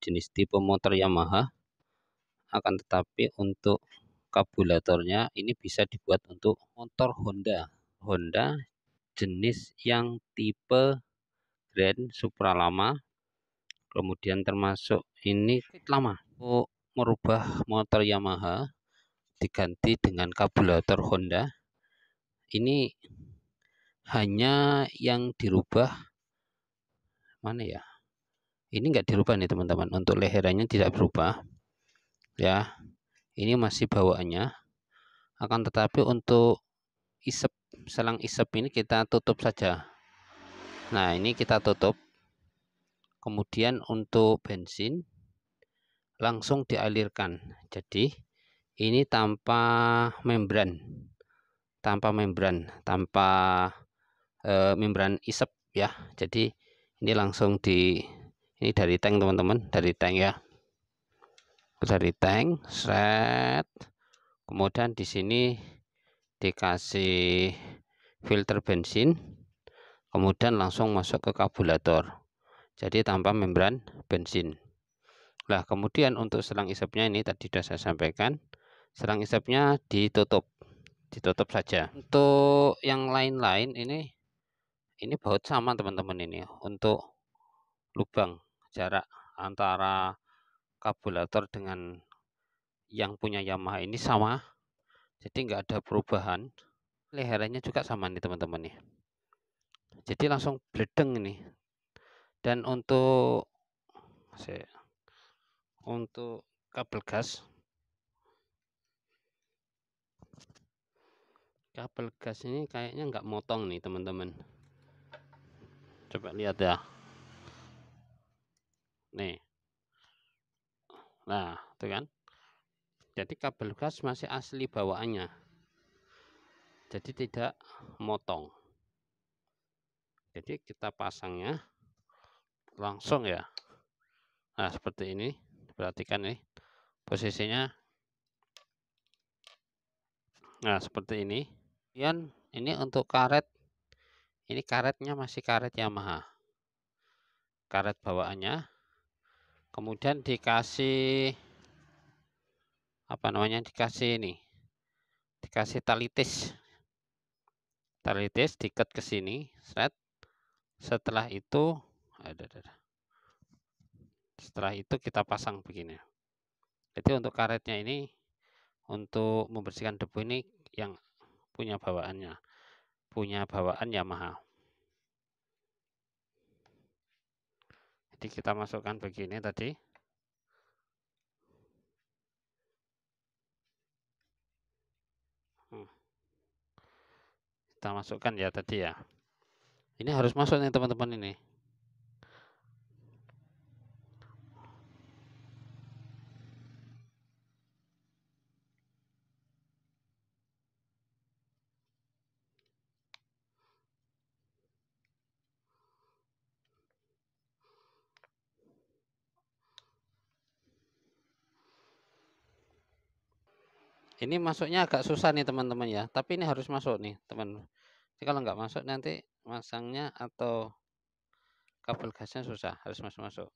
jenis tipe motor Yamaha akan tetapi untuk kabulatornya ini bisa dibuat untuk motor Honda Honda jenis yang tipe Grand Supra lama kemudian termasuk ini lama untuk merubah motor Yamaha diganti dengan kabulator Honda ini hanya yang dirubah mana ya ini enggak dirubah nih teman-teman untuk leherannya tidak berubah ya ini masih bawaannya akan tetapi untuk isep selang isep ini kita tutup saja nah ini kita tutup kemudian untuk bensin langsung dialirkan jadi ini tanpa membran tanpa membran tanpa e, membran isep ya jadi ini langsung di ini dari tank teman-teman dari tank ya dari tank set kemudian di sini dikasih filter bensin kemudian langsung masuk ke kabulator, jadi tanpa membran bensin lah kemudian untuk selang isapnya ini tadi sudah saya sampaikan selang isapnya ditutup ditutup saja untuk yang lain-lain ini ini baut sama teman-teman ini untuk lubang jarak antara kabulator dengan yang punya Yamaha ini sama jadi nggak ada perubahan Lehernya juga sama nih teman-teman nih jadi langsung bledeng ini dan untuk saya untuk kabel gas kabel gas ini kayaknya nggak motong nih teman-teman coba lihat ya Nih. Nah, itu kan. Jadi kabel gas masih asli bawaannya. Jadi tidak motong. Jadi kita pasangnya langsung ya. Nah, seperti ini. Perhatikan nih posisinya. Nah, seperti ini. Kemudian ini untuk karet. Ini karetnya masih karet Yamaha. Karet bawaannya kemudian dikasih apa namanya dikasih ini dikasih talitis talitis diket ke sini set setelah itu ada eh, ada setelah itu kita pasang begini jadi untuk karetnya ini untuk membersihkan debu ini yang punya bawaannya punya bawaan Yamaha jadi kita masukkan begini tadi hmm. kita masukkan ya tadi ya ini harus masuk nih teman-teman ini Ini masuknya agak susah nih teman-teman ya, tapi ini harus masuk nih teman. ini kalau nggak masuk nanti masangnya atau kabel gasnya susah, harus masuk-masuk.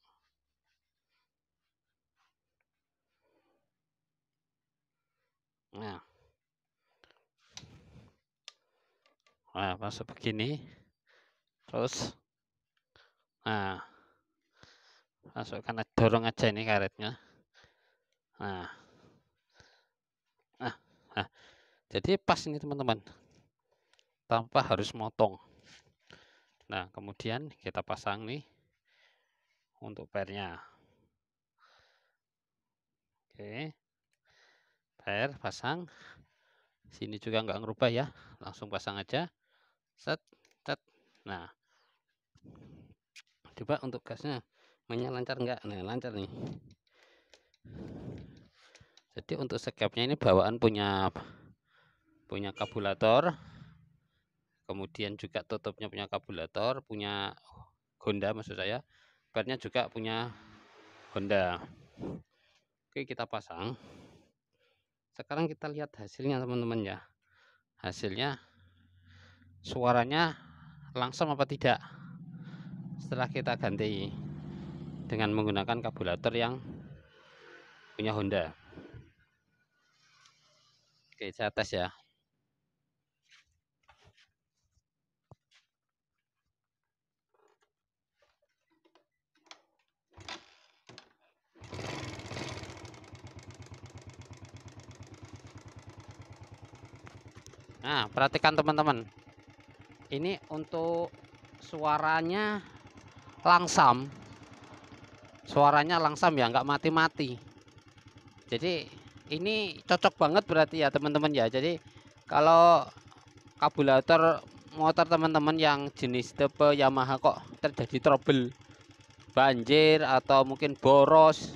Nah. Nah, masuk begini. Terus nah masukkan dorong aja ini karetnya. Nah, jadi pas ini teman-teman tanpa harus motong nah kemudian kita pasang nih untuk pernya oke per pasang sini juga nggak ngerubah ya langsung pasang aja set set nah coba untuk gasnya mainnya lancar nggak nah lancar nih jadi untuk sekapnya ini bawaan punya punya kabulator kemudian juga tutupnya punya kabulator punya Honda maksud saya bannya juga punya Honda oke kita pasang sekarang kita lihat hasilnya teman-teman ya hasilnya suaranya langsung apa tidak setelah kita ganti dengan menggunakan kabulator yang punya Honda oke saya tes ya Nah, perhatikan teman-teman. Ini untuk suaranya langsam. Suaranya langsam ya, nggak mati-mati. Jadi ini cocok banget berarti ya teman-teman ya. Jadi kalau kabulator motor teman-teman yang jenis tipe Yamaha kok terjadi trouble banjir atau mungkin boros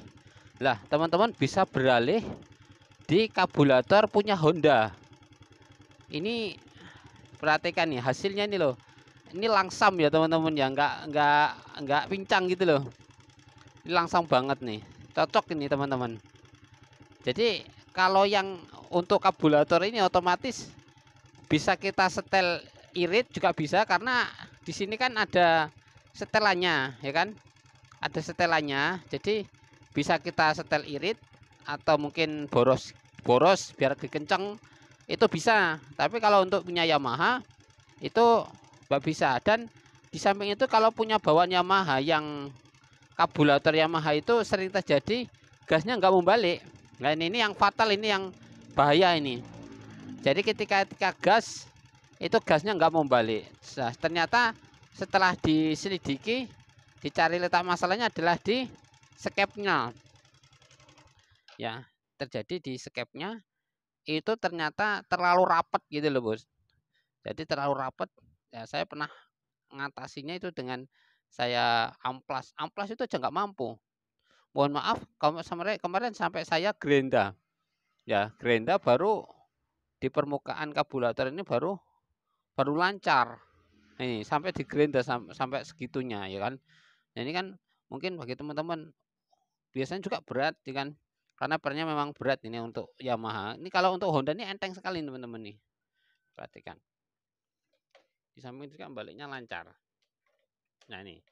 lah teman-teman bisa beralih di kabulator punya Honda ini perhatikan nih hasilnya ini loh ini langsam ya teman-teman ya nggak nggak nggak pincang gitu loh ini langsam banget nih cocok ini teman-teman jadi kalau yang untuk kabulator ini otomatis bisa kita setel irit juga bisa karena di sini kan ada setelannya ya kan ada setelannya jadi bisa kita setel irit atau mungkin boros boros biar kenceng itu bisa tapi kalau untuk punya Yamaha itu nggak bisa dan di samping itu kalau punya bawaan Yamaha yang kabulator Yamaha itu sering terjadi gasnya nggak membalik nah ini, ini yang fatal ini yang bahaya ini jadi ketika ketika gas itu gasnya nggak membalik nah, ternyata setelah diselidiki dicari letak masalahnya adalah di skepnya ya terjadi di skepnya itu ternyata terlalu rapat gitu loh bos jadi terlalu rapat ya saya pernah ngatasinya itu dengan saya amplas amplas itu aja nggak mampu mohon maaf kemarin kemarin sampai saya gerenda ya gerenda baru di permukaan kabulator ini baru baru lancar ini sampai di gerenda sampai segitunya ya kan nah, ini kan mungkin bagi teman-teman biasanya juga berat ya kan karena pernya memang berat ini untuk Yamaha. Ini kalau untuk Honda ini enteng sekali teman-teman nih. Perhatikan. Di samping itu kan baliknya lancar. Nah ini.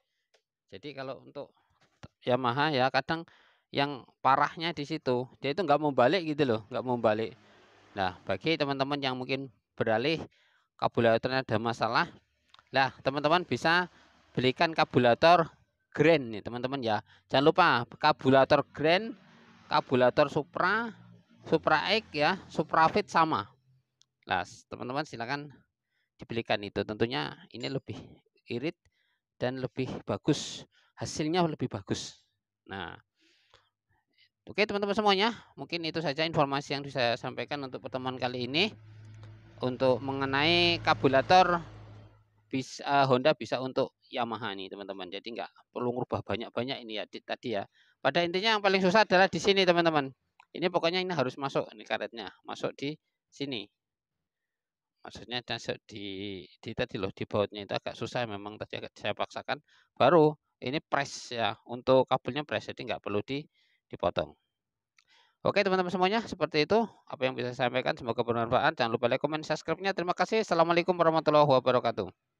Jadi kalau untuk Yamaha ya kadang yang parahnya di situ dia itu nggak mau balik gitu loh, nggak mau balik. Nah bagi teman-teman yang mungkin beralih kabulatornya ada masalah, lah teman-teman bisa belikan kabulator Grand nih teman-teman ya. Jangan lupa kabulator Grand kabulator supra, supra X ya, supra fit sama. Nah, teman-teman silakan dibelikan itu. Tentunya ini lebih irit dan lebih bagus. Hasilnya lebih bagus. Nah, Oke teman-teman semuanya, mungkin itu saja informasi yang bisa saya sampaikan untuk pertemuan kali ini untuk mengenai kabulator bisa eh, Honda bisa untuk Yamaha nih teman-teman. Jadi nggak perlu ngubah banyak-banyak ini ya tadi ya pada intinya yang paling susah adalah di sini teman-teman. Ini pokoknya ini harus masuk ini karetnya, masuk di sini. Maksudnya masuk di di tadi loh di bautnya itu agak susah memang tadi agak saya paksakan. Baru ini press ya untuk kabelnya press jadi nggak perlu di dipotong. Oke teman-teman semuanya seperti itu apa yang bisa saya sampaikan semoga bermanfaat. Jangan lupa like, comment, subscribe-nya. Terima kasih. Assalamualaikum warahmatullahi wabarakatuh.